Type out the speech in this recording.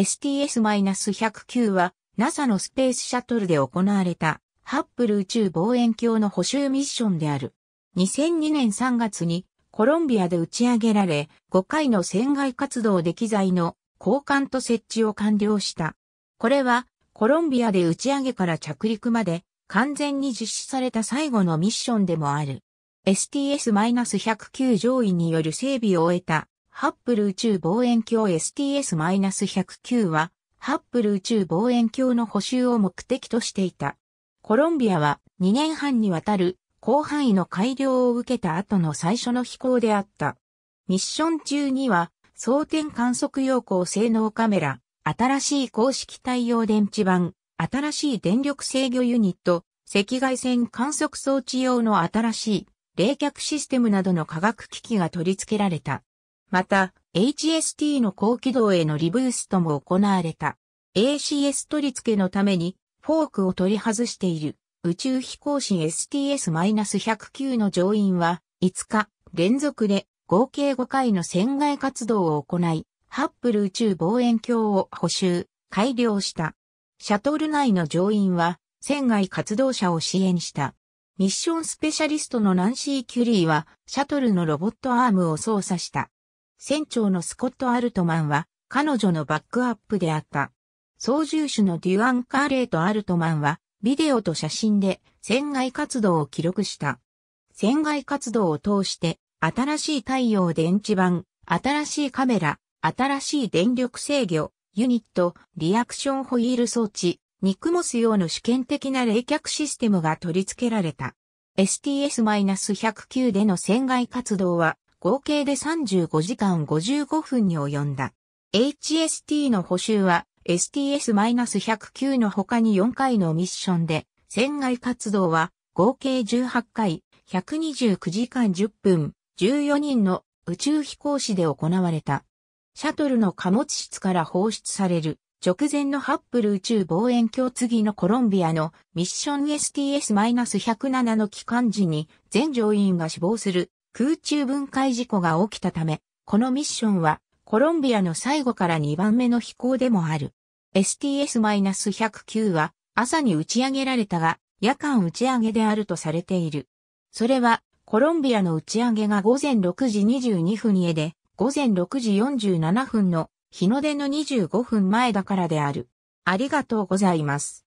STS-109 は NASA のスペースシャトルで行われたハッブル宇宙望遠鏡の補修ミッションである。2002年3月にコロンビアで打ち上げられ、5回の船外活動で機材の交換と設置を完了した。これはコロンビアで打ち上げから着陸まで完全に実施された最後のミッションでもある。STS-109 上位による整備を終えたハッブル宇宙望遠鏡 STS-109 は、ハッブル宇宙望遠鏡の補修を目的としていた。コロンビアは2年半にわたる広範囲の改良を受けた後の最初の飛行であった。ミッション中には、装填観測用項性能カメラ、新しい公式太陽電池板、新しい電力制御ユニット、赤外線観測装置用の新しい冷却システムなどの科学機器が取り付けられた。また、HST の高軌道へのリブーストも行われた。ACS 取り付けのために、フォークを取り外している宇宙飛行士 STS-109 の乗員は5日連続で合計5回の船外活動を行い、ハッブル宇宙望遠鏡を補修、改良した。シャトル内の乗員は船外活動者を支援した。ミッションスペシャリストのナンシー・キュリーはシャトルのロボットアームを操作した。船長のスコット・アルトマンは、彼女のバックアップであった。操縦手のデュアン・カーレーとアルトマンは、ビデオと写真で船外活動を記録した。船外活動を通して、新しい太陽電池板、新しいカメラ、新しい電力制御、ユニット、リアクションホイール装置、ニクモス用の試験的な冷却システムが取り付けられた。STS-109 での船外活動は、合計で35時間55分に及んだ。HST の補修は STS-109 の他に4回のミッションで、船外活動は合計18回、129時間10分、14人の宇宙飛行士で行われた。シャトルの貨物室から放出される直前のハッブル宇宙望遠鏡次のコロンビアのミッション STS-107 の帰還時に全乗員が死亡する空中分解事故が起きたため、このミッションはコロンビアの最後から2番目の飛行でもある。STS-109 は朝に打ち上げられたが、夜間打ち上げであるとされている。それは、コロンビアの打ち上げが午前6時22分へで、午前6時47分の日の出の25分前だからである。ありがとうございます。